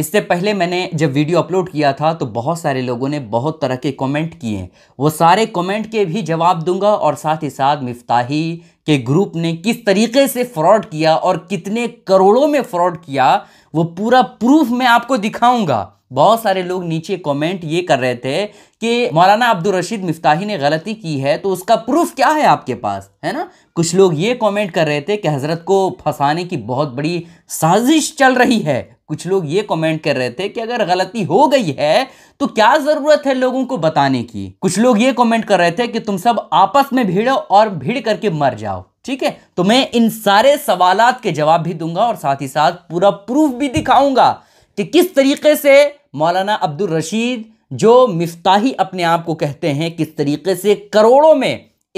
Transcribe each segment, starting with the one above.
इससे पहले मैंने जब वीडियो अपलोड किया था तो बहुत सारे लोगों ने बहुत तरह के कमेंट किए वो सारे कमेंट के भी जवाब दूंगा और साथ ही साथ मिफ्ताही के ग्रुप ने किस तरीके से फ्रॉड किया और कितने करोड़ों में फ्रॉड किया वो पूरा प्रूफ मैं आपको दिखाऊंगा बहुत सारे लोग नीचे कमेंट ये कर रहे थे कि मौलाना अब्दुल रशीद मिफ्ताही ने गलती की है तो उसका प्रूफ क्या है आपके पास है ना कुछ लोग ये कमेंट कर रहे थे कि हज़रत को फंसाने की बहुत बड़ी साजिश चल रही है कुछ लोग ये कमेंट कर रहे थे कि अगर गलती हो गई है तो क्या ज़रूरत है लोगों को बताने की कुछ लोग ये कमेंट कर रहे थे कि तुम सब आपस में भिड़ो और भिड़ करके मर जाओ ठीक है तो मैं इन सारे सवालात के जवाब भी दूंगा और साथ ही साथ पूरा प्रूफ भी दिखाऊंगा कि किस तरीके से मौलाना अब्दुल रशीद जो मिफ्ताही अपने आप को कहते हैं किस तरीके से करोड़ों में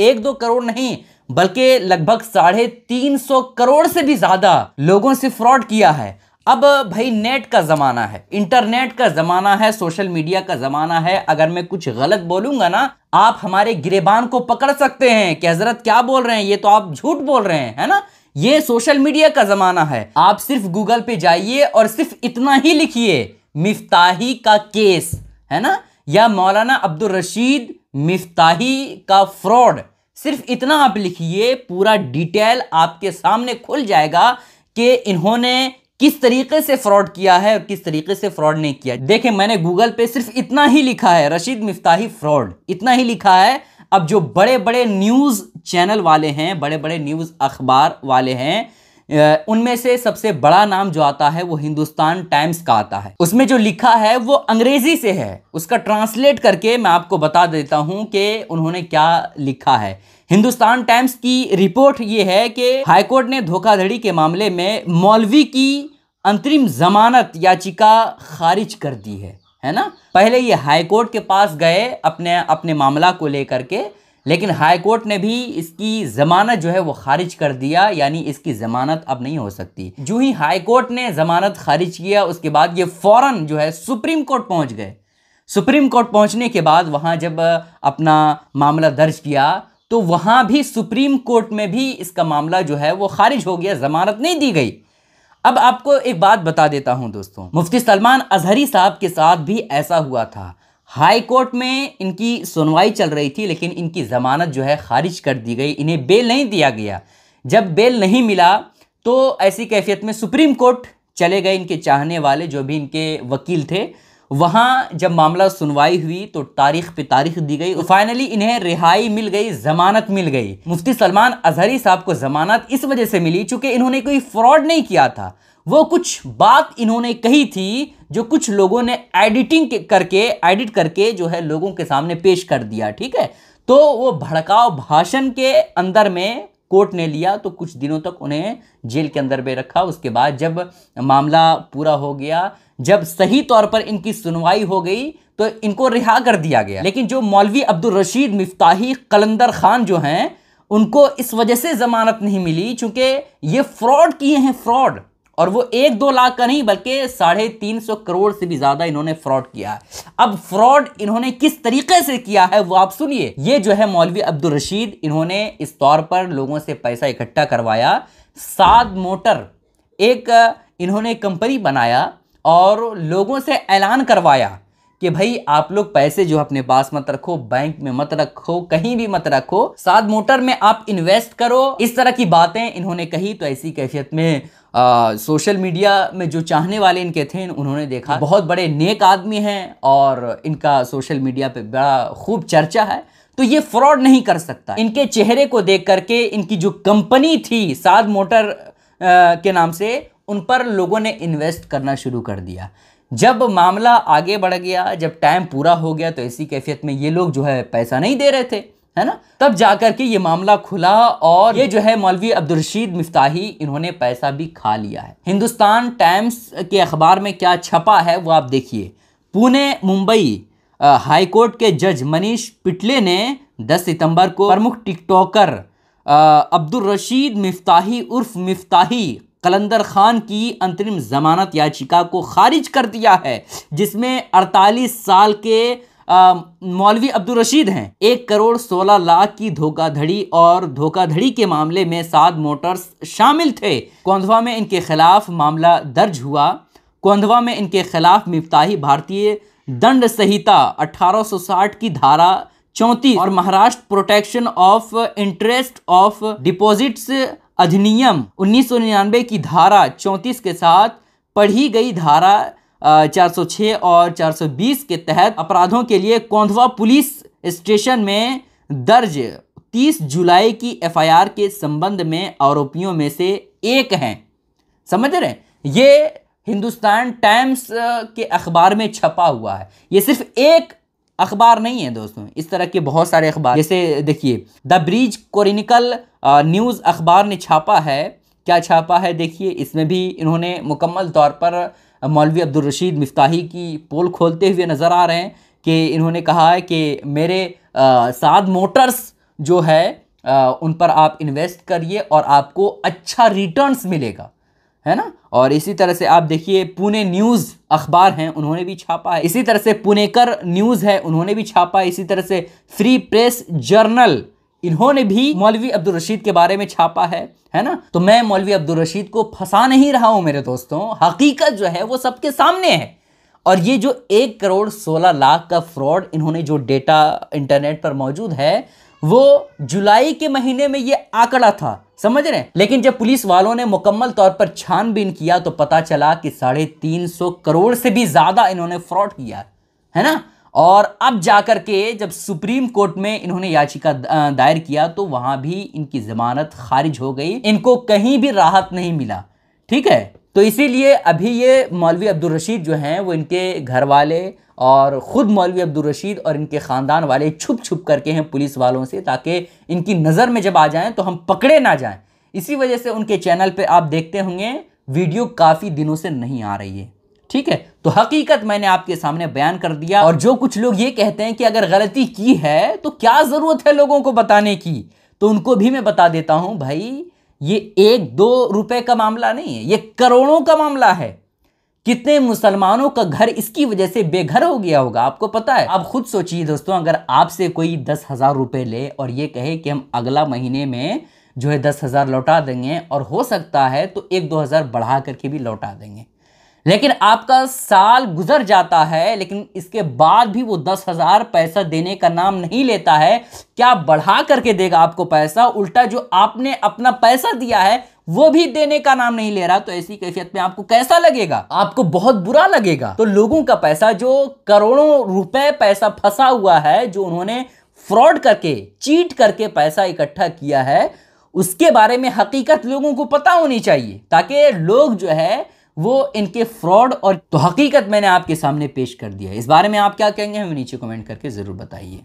एक दो करोड़ नहीं बल्कि लगभग साढ़े तीन सौ करोड़ से भी ज़्यादा लोगों से फ्रॉड किया है अब भाई नेट का ज़माना है इंटरनेट का ज़माना है सोशल मीडिया का ज़माना है अगर मैं कुछ गलत बोलूंगा ना आप हमारे गिरेबान को पकड़ सकते हैं कि हज़रत क्या बोल रहे हैं ये तो आप झूठ बोल रहे हैं है ना ये सोशल मीडिया का ज़माना है आप सिर्फ गूगल पे जाइए और सिर्फ इतना ही लिखिए मिफ्ताही का केस है ना या मौलाना अब्दुल रशीद मिफ्ताही का फ्रॉड सिर्फ इतना आप लिखिए पूरा डिटेल आपके सामने खुल जाएगा कि इन्होंने किस तरीके से फ्रॉड किया है और किस तरीके से फ्रॉड नहीं किया देखें मैंने गूगल पे सिर्फ इतना ही लिखा है रशीद मिफ्ताही फ्रॉड इतना ही लिखा है अब जो बड़े बड़े न्यूज़ चैनल वाले हैं बड़े बड़े न्यूज़ अखबार वाले हैं उनमें से सबसे बड़ा नाम जो आता है वो हिंदुस्तान टाइम्स का आता है उसमें जो लिखा है वो अंग्रेज़ी से है उसका ट्रांसलेट करके मैं आपको बता देता हूं कि उन्होंने क्या लिखा है हिंदुस्तान टाइम्स की रिपोर्ट ये है कि हाईकोर्ट ने धोखाधड़ी के मामले में मौलवी की अंतरिम ज़मानत याचिका खारिज कर दी है है ना पहले ये हाई कोर्ट के पास गए अपने अपने मामला को लेकर के लेकिन हाई कोर्ट ने भी इसकी ज़मानत जो है वो खारिज कर दिया यानी इसकी ज़मानत अब नहीं हो सकती जो ही हाई कोर्ट ने ज़मानत खारिज किया उसके बाद ये फ़ौरन जो है सुप्रीम कोर्ट पहुँच गए सुप्रीम कोर्ट पहुँचने के बाद वहाँ जब अपना मामला दर्ज किया तो वहाँ भी सुप्रीम कोर्ट में भी इसका मामला जो है वो खारिज हो गया ज़मानत नहीं दी गई अब आपको एक बात बता देता हूं दोस्तों मुफ्ती सलमान अजहरी साहब के साथ भी ऐसा हुआ था हाई कोर्ट में इनकी सुनवाई चल रही थी लेकिन इनकी ज़मानत जो है खारिज कर दी गई इन्हें बेल नहीं दिया गया जब बेल नहीं मिला तो ऐसी कैफियत में सुप्रीम कोर्ट चले गए इनके चाहने वाले जो भी इनके वकील थे वहाँ जब मामला सुनवाई हुई तो तारीख पे तारीख दी गई और फाइनली इन्हें रिहाई मिल गई जमानत मिल गई मुफ्ती सलमान अजहरी साहब को जमानत इस वजह से मिली चूंकि इन्होंने कोई फ्रॉड नहीं किया था वो कुछ बात इन्होंने कही थी जो कुछ लोगों ने एडिटिंग करके एडिट करके जो है लोगों के सामने पेश कर दिया ठीक है तो वो भड़काव भाषण के अंदर में कोर्ट ने लिया तो कुछ दिनों तक उन्हें जेल के अंदर भी रखा उसके बाद जब मामला पूरा हो गया जब सही तौर पर इनकी सुनवाई हो गई तो इनको रिहा कर दिया गया लेकिन जो मौलवी अब्दुल रशीद मिफ्ताही कलंदर खान जो हैं उनको इस वजह से ज़मानत नहीं मिली चूँकि ये फ्रॉड किए हैं फ्रॉड और वो एक दो लाख का नहीं बल्कि साढ़े तीन सौ करोड़ से भी ज़्यादा इन्होंने फ्रॉड किया है अब फ्रॉड इन्होंने किस तरीके से किया है वो आप सुनिए ये जो है मौलवी अब्दुल रशीद इन्होंने इस तौर पर लोगों से पैसा इकट्ठा करवाया साद मोटर एक इन्होंने कंपनी बनाया और लोगों से ऐलान करवाया कि भाई आप लोग पैसे जो अपने पास मत रखो बैंक में मत रखो कहीं भी मत रखो साथ मोटर में आप इन्वेस्ट करो इस तरह की बातें इन्होंने कही तो ऐसी कैफियत में आ, सोशल मीडिया में जो चाहने वाले इनके थे उन्होंने देखा बहुत बड़े नेक आदमी हैं और इनका सोशल मीडिया पे बड़ा खूब चर्चा है तो ये फ्रॉड नहीं कर सकता इनके चेहरे को देख करके इनकी जो कंपनी थी साध मोटर आ, के नाम से उन पर लोगों ने इन्वेस्ट करना शुरू कर दिया जब मामला आगे बढ़ गया जब टाइम पूरा हो गया तो ऐसी कैफियत में ये लोग जो है पैसा नहीं दे रहे थे है ना तब जाकर के ये मामला खुला और ये जो है मौलवी अब्दुल रशीद मिफ्ताही इन्होंने पैसा भी खा लिया है हिंदुस्तान टाइम्स के अखबार में क्या छपा है वो आप देखिए पुणे मुंबई हाईकोर्ट के जज मनीष पिटले ने 10 सितंबर को प्रमुख टिकटॉकर अब्दुल रशीद मिफ्ताही उर्फ मिफ्ताही कलंदर खान की अंतरिम जमानत याचिका को खारिज कर दिया है जिसमें 48 साल के मौलवी अब्दुल रशीद हैं एक करोड़ सोलह लाख की धोखाधड़ी और धोखाधड़ी के मामले में सात मोटर्स शामिल थे कोंधवा में इनके खिलाफ मामला दर्ज हुआ कोंधवा में इनके खिलाफ मिफ्ताही भारतीय दंड संहिता 1860 की धारा चौंतीस और Maharashtra protection of interest of deposits अधिनियम उन्नीस की धारा 34 के साथ पढ़ी गई धारा 406 और 420 के तहत अपराधों के लिए कोंधवा पुलिस स्टेशन में दर्ज 30 जुलाई की एफआईआर के संबंध में आरोपियों में से एक हैं समझ रहे ये हिंदुस्तान टाइम्स के अखबार में छपा हुआ है ये सिर्फ एक अखबार नहीं है दोस्तों इस तरह के बहुत सारे अखबार जैसे देखिए द ब्रिज कोरिनिकल न्यूज़ अखबार ने छापा है क्या छापा है देखिए इसमें भी इन्होंने मुकम्मल तौर पर मौलवी अब्दुल रशीद मिफ्ताही की पोल खोलते हुए नज़र आ रहे हैं कि इन्होंने कहा है कि मेरे साद मोटर्स जो है आ, उन पर आप इन्वेस्ट करिए और आपको अच्छा रिटर्न्स मिलेगा है ना और इसी तरह से आप देखिए पुणे न्यूज़ अखबार हैं उन्होंने भी छापा है इसी तरह से पुणेकर न्यूज़ है उन्होंने भी छापा है इसी तरह से फ्री प्रेस जर्नल इन्होंने भी मौलवी अब्दुल रशीद के बारे में छापा है है ना तो मैं मौलवी अब्दुल रशीद को फंसा नहीं रहा हूँ मेरे दोस्तों हकीकत जो है वो सबके सामने है और ये जो एक करोड़ सोलह लाख का फ्रॉड इन्होंने जो डेटा इंटरनेट पर मौजूद है वो जुलाई के महीने में ये आंकड़ा था समझ रहे हैं लेकिन जब पुलिस वालों ने मुकम्मल तौर पर छानबीन किया तो पता चला कि साढ़े तीन सौ करोड़ से भी ज़्यादा इन्होंने फ्रॉड किया है ना और अब जाकर के जब सुप्रीम कोर्ट में इन्होंने याचिका दायर किया तो वहां भी इनकी ज़मानत खारिज हो गई इनको कहीं भी राहत नहीं मिला ठीक है तो इसीलिए अभी ये मौलवी अब्दुल रशीद जो हैं वो इनके घर वाले और ख़ुद मौलवी अब्दुल रशीद और इनके ख़ानदान वाले छुप छुप करके हैं पुलिस वालों से ताकि इनकी नज़र में जब आ जाएं तो हम पकड़े ना जाएं इसी वजह से उनके चैनल पे आप देखते होंगे वीडियो काफ़ी दिनों से नहीं आ रही है ठीक है तो हकीकत मैंने आपके सामने बयान कर दिया और जो कुछ लोग ये कहते हैं कि अगर गलती की है तो क्या ज़रूरत है लोगों को बताने की तो उनको भी मैं बता देता हूँ भाई ये एक दो रुपये का मामला नहीं है ये करोड़ों का मामला है कितने मुसलमानों का घर इसकी वजह से बेघर हो गया होगा आपको पता है आप खुद सोचिए दोस्तों अगर आपसे कोई दस हज़ार रुपए ले और ये कहे कि हम अगला महीने में जो है दस हज़ार लौटा देंगे और हो सकता है तो एक दो हज़ार बढ़ा करके भी लौटा देंगे लेकिन आपका साल गुजर जाता है लेकिन इसके बाद भी वो दस हज़ार पैसा देने का नाम नहीं लेता है क्या बढ़ा करके देगा आपको पैसा उल्टा जो आपने अपना पैसा दिया है वो भी देने का नाम नहीं ले रहा तो ऐसी कैफियत में आपको कैसा लगेगा आपको बहुत बुरा लगेगा तो लोगों का पैसा जो करोड़ों रुपए पैसा फंसा हुआ है जो उन्होंने फ्रॉड करके चीट करके पैसा इकट्ठा किया है उसके बारे में हकीकत लोगों को पता होनी चाहिए ताकि लोग जो है वो इनके फ्रॉड और तो हकीकत मैंने आपके सामने पेश कर दिया इस बारे में आप क्या कहेंगे हमें नीचे कमेंट करके ज़रूर बताइए